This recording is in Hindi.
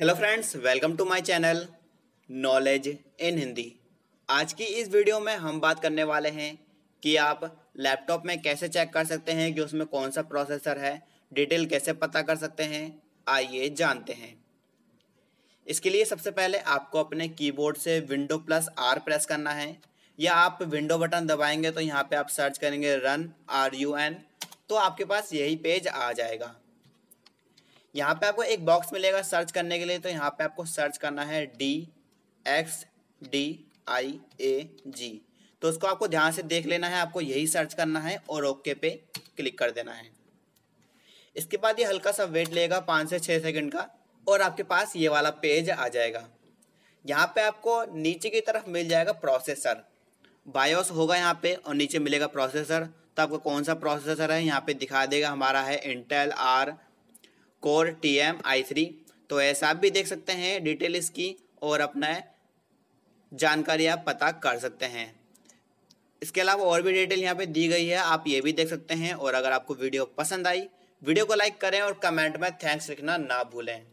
hello friends welcome to my channel knowledge in Hindi आज की इस वीडियो में हम बात करने वाले हैं कि आप लैपटॉप में कैसे चेक कर सकते हैं कि उसमें कौन सा प्रोसेसर है डिटेल कैसे पता कर सकते हैं आइए जानते हैं इसके लिए सबसे पहले आपको अपने कीबोर्ड से विंडो प्लस आर प्रेस करना है या आप विंडो बटन दबाएंगे तो यहाँ पर आप सर्च करेंगे रन आर यू एन तो आपके पास यही पेज आ जाएगा यहाँ पे आपको एक बॉक्स मिलेगा सर्च करने के लिए तो यहाँ पे आपको सर्च करना है D X D I A G तो उसको आपको ध्यान से देख लेना है आपको यही सर्च करना है और ओके पे क्लिक कर देना है इसके बाद ये हल्का सा वेट लेगा पाँच से छः सेकंड का और आपके पास ये वाला पेज आ जाएगा यहाँ पे आपको नीचे की तरफ मिल जाएगा प्रोसेसर बायोस होगा यहाँ पे और नीचे मिलेगा प्रोसेसर तो आपको कौन सा प्रोसेसर है यहाँ पे दिखा देगा हमारा है Intel R core T M I three तो ऐसा आप भी देख सकते हैं डिटेल इसकी और अपना जानकारी आप पता कर सकते हैं इसके अलावा और भी डिटेल यहाँ पे दी गई है आप ये भी देख सकते हैं और अगर आपको वीडियो पसंद आई वीडियो को लाइक करें और कमेंट में थैंक्स लिखना ना भूलें